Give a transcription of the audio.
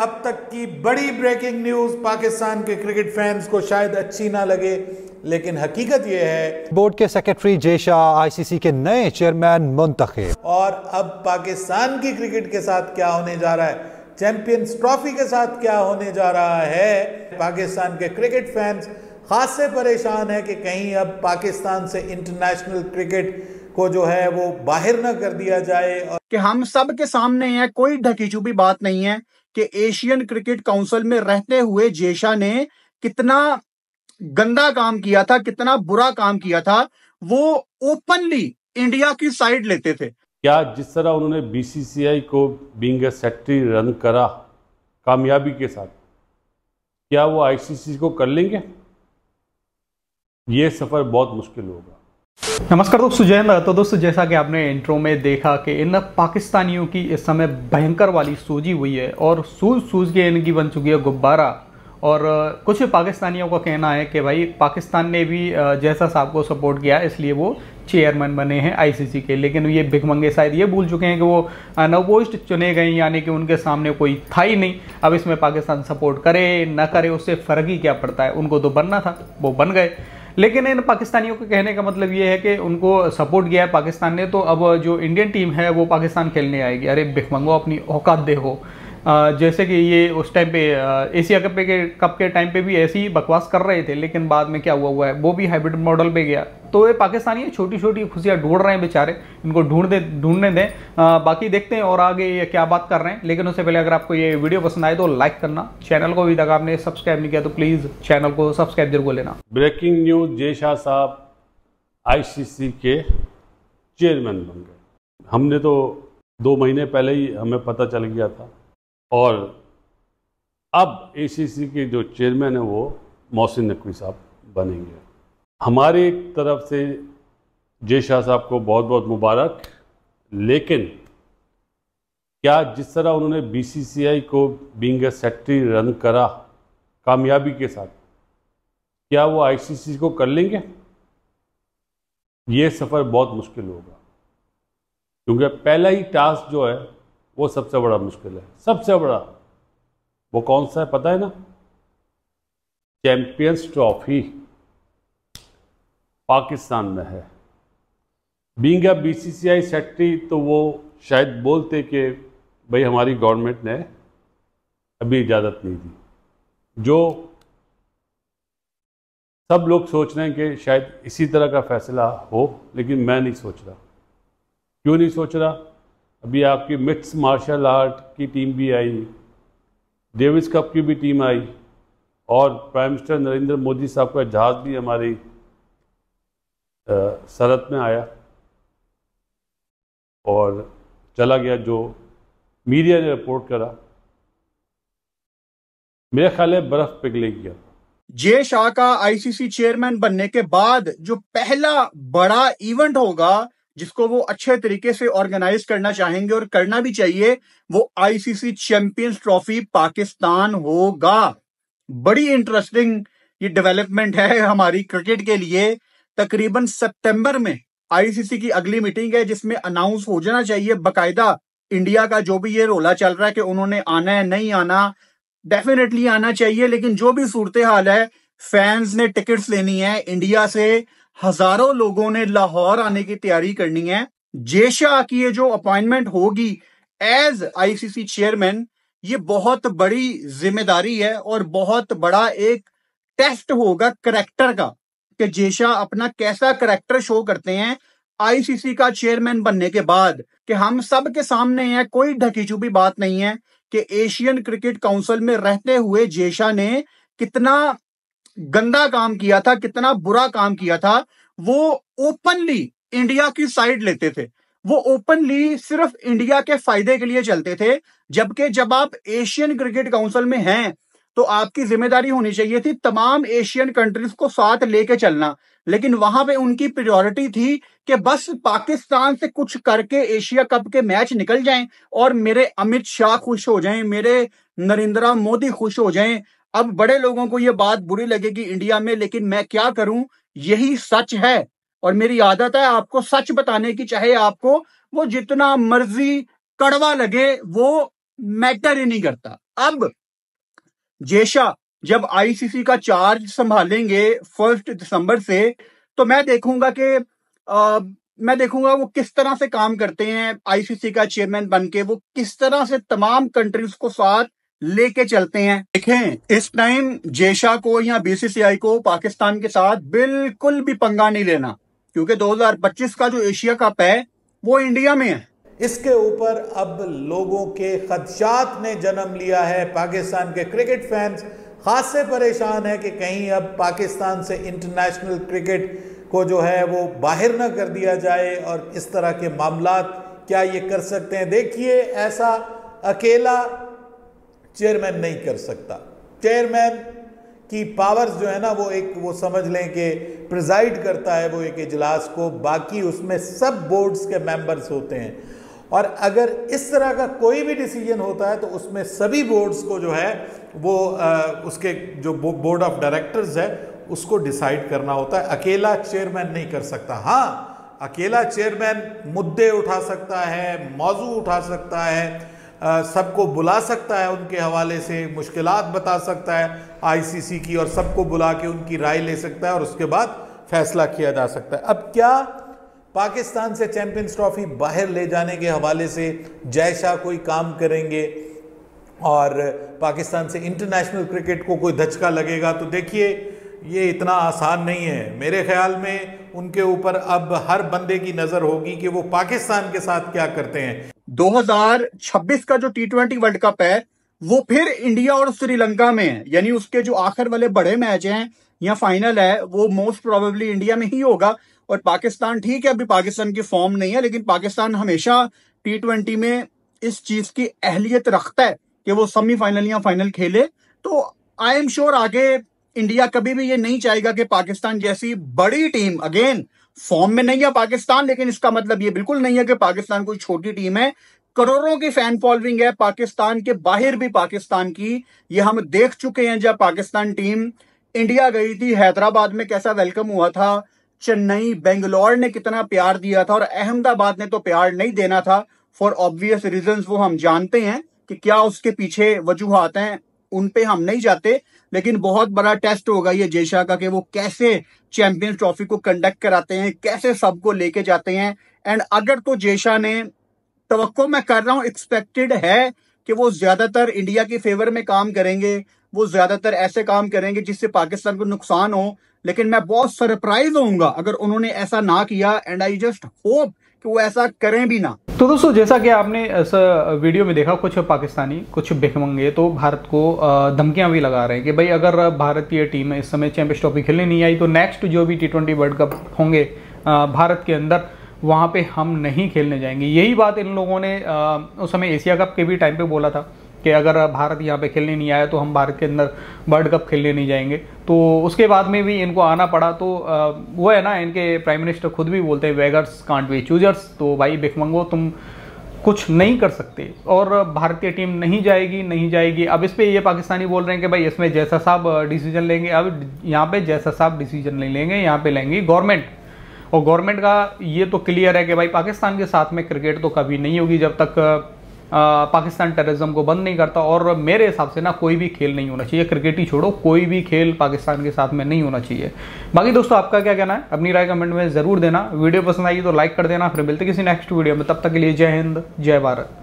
अब तक की बड़ी ब्रेकिंग न्यूज पाकिस्तान के क्रिकेट फैंस को शायद अच्छी ना लगे लेकिन हकीकत यह है बोर्ड के सेक्रेटरी जय शाह आईसीसी के नए चेयरमैन मुंतखे और अब पाकिस्तान की क्रिकेट के साथ क्या होने जा रहा है चैंपियंस ट्रॉफी के साथ क्या होने जा रहा है पाकिस्तान के क्रिकेट फैंस खास से परेशान है कि कहीं अब पाकिस्तान से इंटरनेशनल क्रिकेट को जो है वो बाहर ना कर दिया जाए और कि हम सब के सामने है कोई ढकी छुपी बात नहीं है कि एशियन क्रिकेट काउंसिल में रहते हुए जेशा ने कितना गंदा काम किया था कितना बुरा काम किया था वो ओपनली इंडिया की साइड लेते थे क्या जिस तरह उन्होंने बीसीसीआई को बींग सेक्रेटरी रन करा कामयाबी के साथ क्या वो आईसीसी को कर लेंगे ये सफर बहुत मुश्किल होगा नमस्कार दोस्तों जय हिंद तो दोस्तों जैसा कि आपने इंट्रो में देखा कि इन पाकिस्तानियों की इस समय भयंकर वाली सूजी हुई है और सूज सूज के इनकी बन चुकी है गुब्बारा और कुछ पाकिस्तानियों का कहना है कि भाई पाकिस्तान ने भी जैसा साहब को सपोर्ट किया इसलिए वो चेयरमैन बने हैं आईसीसी के लेकिन ये भिकमंगे शायद ये भूल चुके हैं कि वो अनवोस्ट चुने गए यानी कि उनके सामने कोई था ही नहीं अब इसमें पाकिस्तान सपोर्ट करे ना करे उससे फ़र्क ही क्या पड़ता है उनको तो बनना था वो बन गए लेकिन इन पाकिस्तानियों के कहने का मतलब ये है कि उनको सपोर्ट किया है पाकिस्तान ने तो अब जो इंडियन टीम है वो पाकिस्तान खेलने आएगी अरे भिखमंगो अपनी औकात देखो जैसे कि ये उस टाइम पे एशिया कप के कप के टाइम पे भी ऐसी ही बकवास कर रहे थे लेकिन बाद में क्या हुआ हुआ है वो भी हाइब्रिड मॉडल पे गया तो ये पाकिस्तानी छोटी छोटी खुशियाँ ढूंढ रहे हैं बेचारे इनको ढूंढ दे ढूंढने दें बाकी देखते हैं और आगे ये क्या बात कर रहे हैं लेकिन उससे पहले अगर आपको ये वीडियो पसंद आए तो लाइक करना चैनल को भी तक आपने सब्सक्राइब नहीं किया तो प्लीज़ चैनल को सब्सक्राइब जरूर लेना ब्रेकिंग न्यूज जय शाह साहब आई के चेयरमैन बन गए हमने तो दो महीने पहले ही हमें पता चल गया था और अब एसीसी के जो चेयरमैन हैं वो मोहसिन नकवी साहब बनेंगे हमारी तरफ से जय शाह साहब को बहुत बहुत मुबारक लेकिन क्या जिस तरह उन्होंने बीसीसीआई को बींग सेक्रेटरी रन करा कामयाबी के साथ क्या वो आईसीसी को कर लेंगे ये सफ़र बहुत मुश्किल होगा क्योंकि पहला ही टास्क जो है वो सबसे बड़ा मुश्किल है सबसे बड़ा वो कौन सा है पता है ना चैंपियंस ट्रॉफी पाकिस्तान में है बींग सी बीसीसीआई सेक्रेटरी तो वो शायद बोलते कि भाई हमारी गवर्नमेंट ने अभी इजाज़त नहीं दी जो सब लोग सोच रहे हैं कि शायद इसी तरह का फैसला हो लेकिन मैं नहीं सोच रहा क्यों नहीं सोच रहा अभी आपकी मिक्स मार्शल आर्ट की टीम भी आई डेविस कप की भी टीम आई और प्राइम मिनिस्टर नरेंद्र मोदी साहब का जहाज़ भी हमारी सरहद में आया और चला गया जो मीडिया ने रिपोर्ट करा मेरे ख्याल है बर्फ पिघले गया जे शाह का आईसीसी चेयरमैन बनने के बाद जो पहला बड़ा इवेंट होगा जिसको वो अच्छे तरीके से ऑर्गेनाइज करना चाहेंगे और करना भी चाहिए वो आईसीसी चैंपियंस ट्रॉफी पाकिस्तान होगा बड़ी इंटरेस्टिंग ये डेवलपमेंट है हमारी क्रिकेट के लिए तकरीबन सितंबर में आईसीसी की अगली मीटिंग है जिसमें अनाउंस हो जाना चाहिए बकायदा इंडिया का जो भी ये रोला चल रहा है कि उन्होंने आना है नहीं आना डेफिनेटली आना चाहिए लेकिन जो भी सूरत हाल है फैंस ने टिकट्स लेनी है इंडिया से हजारों लोगों ने लाहौर आने की तैयारी करनी है शाह की ये जो अपॉइंटमेंट होगी एज आईसीसी चेयरमैन ये बहुत बड़ी जिम्मेदारी है और बहुत बड़ा एक टेस्ट होगा करेक्टर का कि शाह अपना कैसा करेक्टर शो करते हैं आईसीसी का चेयरमैन बनने के बाद कि हम सब के सामने है कोई ढकी छुपी बात नहीं है कि एशियन क्रिकेट काउंसिल में रहते हुए जेशा ने कितना गंदा काम किया था कितना बुरा काम किया था वो ओपनली इंडिया की साइड लेते थे वो ओपनली सिर्फ इंडिया के फायदे के लिए चलते थे जबकि जब आप एशियन क्रिकेट काउंसिल में हैं तो आपकी जिम्मेदारी होनी चाहिए थी तमाम एशियन कंट्रीज को साथ लेके चलना लेकिन वहां पे उनकी प्रायोरिटी थी कि बस पाकिस्तान से कुछ करके एशिया कप के मैच निकल जाएं और मेरे अमित शाह खुश हो जाएं मेरे नरेंद्र मोदी खुश हो जाएं अब बड़े लोगों को यह बात बुरी लगेगी इंडिया में लेकिन मैं क्या करूं यही सच है और मेरी आदत है आपको सच बताने की चाहे आपको वो जितना मर्जी कड़वा लगे वो मैटर ही नहीं करता अब जेशा जब आईसीसी का चार्ज संभालेंगे फर्स्ट दिसंबर से तो मैं देखूंगा कि मैं देखूंगा वो किस तरह से काम करते हैं आईसीसी का चेयरमैन बन के वो किस तरह से तमाम कंट्रीज को साथ लेके चलते हैं देखें इस टाइम जेशा को या बीसीसीआई को पाकिस्तान के साथ बिल्कुल भी पंगा नहीं लेना क्योंकि 2025 का जो एशिया कप है वो इंडिया में है इसके ऊपर अब लोगों के खदशात ने जन्म लिया है पाकिस्तान के क्रिकेट फैंस खास से परेशान है कि कहीं अब पाकिस्तान से इंटरनेशनल क्रिकेट को जो है वो बाहर ना कर दिया जाए और इस तरह के मामला क्या ये कर सकते हैं देखिए ऐसा अकेला चेयरमैन नहीं कर सकता चेयरमैन की पावर्स जो है ना वो एक वो समझ लें कि प्रिजाइड करता है वो एक इजलास को बाकी उसमें सब बोर्ड्स के मेंबर्स होते हैं और अगर इस तरह का कोई भी डिसीजन होता है तो उसमें सभी बोर्ड्स को जो है वो आ, उसके जो बोर्ड ऑफ डायरेक्टर्स है उसको डिसाइड करना होता है अकेला चेयरमैन नहीं कर सकता हाँ अकेला चेयरमैन मुद्दे उठा सकता है मौजू उठा सकता है सबको बुला सकता है उनके हवाले से मुश्किल बता सकता है आईसीसी की और सबको बुला के उनकी राय ले सकता है और उसके बाद फैसला किया जा सकता है अब क्या पाकिस्तान से चैम्पियंस ट्रॉफी बाहर ले जाने के हवाले से जय शाह कोई काम करेंगे और पाकिस्तान से इंटरनेशनल क्रिकेट को कोई धचका लगेगा तो देखिए ये इतना आसान नहीं है मेरे ख्याल में उनके ऊपर अब हर बंदे की नज़र होगी कि वो पाकिस्तान के साथ क्या करते हैं 2026 का जो टी ट्वेंटी वर्ल्ड कप है वो फिर इंडिया और श्रीलंका में है यानी उसके जो आखिर वाले बड़े मैच हैं या फाइनल है वो मोस्ट प्रोबेबली इंडिया में ही होगा और पाकिस्तान ठीक है अभी पाकिस्तान की फॉर्म नहीं है लेकिन पाकिस्तान हमेशा टी ट्वेंटी में इस चीज की अहलियत रखता है कि वो सेमीफाइनल या फाइनल खेले तो आई एम श्योर आगे इंडिया कभी भी ये नहीं चाहेगा कि पाकिस्तान जैसी बड़ी टीम अगेन फॉर्म में नहीं है पाकिस्तान लेकिन इसका मतलब ये बिल्कुल नहीं है कि पाकिस्तान कोई छोटी टीम है करोड़ों की फैन फॉलोइंग है पाकिस्तान के बाहर भी पाकिस्तान की ये हम देख चुके हैं जब पाकिस्तान टीम इंडिया गई थी हैदराबाद में कैसा वेलकम हुआ था चेन्नई बेंगलोर ने कितना प्यार दिया था और अहमदाबाद ने तो प्यार नहीं देना था फॉर ऑब्वियस रीजन वो हम जानते हैं कि क्या उसके पीछे वजूहत हैं उन पे हम नहीं जाते लेकिन बहुत बड़ा टेस्ट होगा ये जेशा का कि वो कैसे चैंपियंस ट्रॉफी को कंडक्ट कराते हैं कैसे सबको लेके जाते हैं एंड अगर तो जेशा ने तो मैं कर रहा हूँ एक्सपेक्टेड है कि वो ज्यादातर इंडिया के फेवर में काम करेंगे वो ज्यादातर ऐसे काम करेंगे जिससे पाकिस्तान को नुकसान हो लेकिन मैं बहुत सरप्राइज होऊंगा अगर उन्होंने ऐसा ना किया एंड आई जस्ट होप कि वो ऐसा करें भी ना तो दोस्तों जैसा कि आपने इस वीडियो में देखा कुछ पाकिस्तानी कुछ भिकमंगे तो भारत को धमकियां भी लगा रहे हैं कि भाई अगर भारतीय टीम इस समय चैंपियंस ट्रॉफी खेलने नहीं आई तो नेक्स्ट जो भी टी ट्वेंटी वर्ल्ड कप होंगे भारत के अंदर वहाँ पे हम नहीं खेलने जाएंगे यही बात इन लोगों ने उस समय एशिया कप के भी टाइम पे बोला था कि अगर भारत यहाँ पे खेलने नहीं आया तो हम भारत के अंदर वर्ल्ड कप खेलने नहीं जाएंगे तो उसके बाद में भी इनको आना पड़ा तो वो है ना इनके प्राइम मिनिस्टर खुद भी बोलते हैं वेगर्स कांट वे चूजर्स तो भाई बिखमंगो तुम कुछ नहीं कर सकते और भारतीय टीम नहीं जाएगी नहीं जाएगी अब इस पर ये पाकिस्तानी बोल रहे हैं कि भाई इसमें जैसा साहब डिसीजन लेंगे अब यहाँ पे जैसा साहब डिसीजन नहीं लेंगे यहाँ पे लेंगी गवर्नमेंट और गवर्नमेंट का ये तो क्लियर है कि भाई पाकिस्तान के साथ में क्रिकेट तो कभी नहीं होगी जब तक पाकिस्तान टेररिज्म को बंद नहीं करता और मेरे हिसाब से ना कोई भी खेल नहीं होना चाहिए क्रिकेट ही छोड़ो कोई भी खेल पाकिस्तान के साथ में नहीं होना चाहिए बाकी दोस्तों आपका क्या कहना है अपनी राय कमेंट में ज़रूर देना वीडियो पसंद आई तो लाइक कर देना फिर मिलते किसी नेक्स्ट वीडियो में तब तक के लिए जय हिंद जय भारत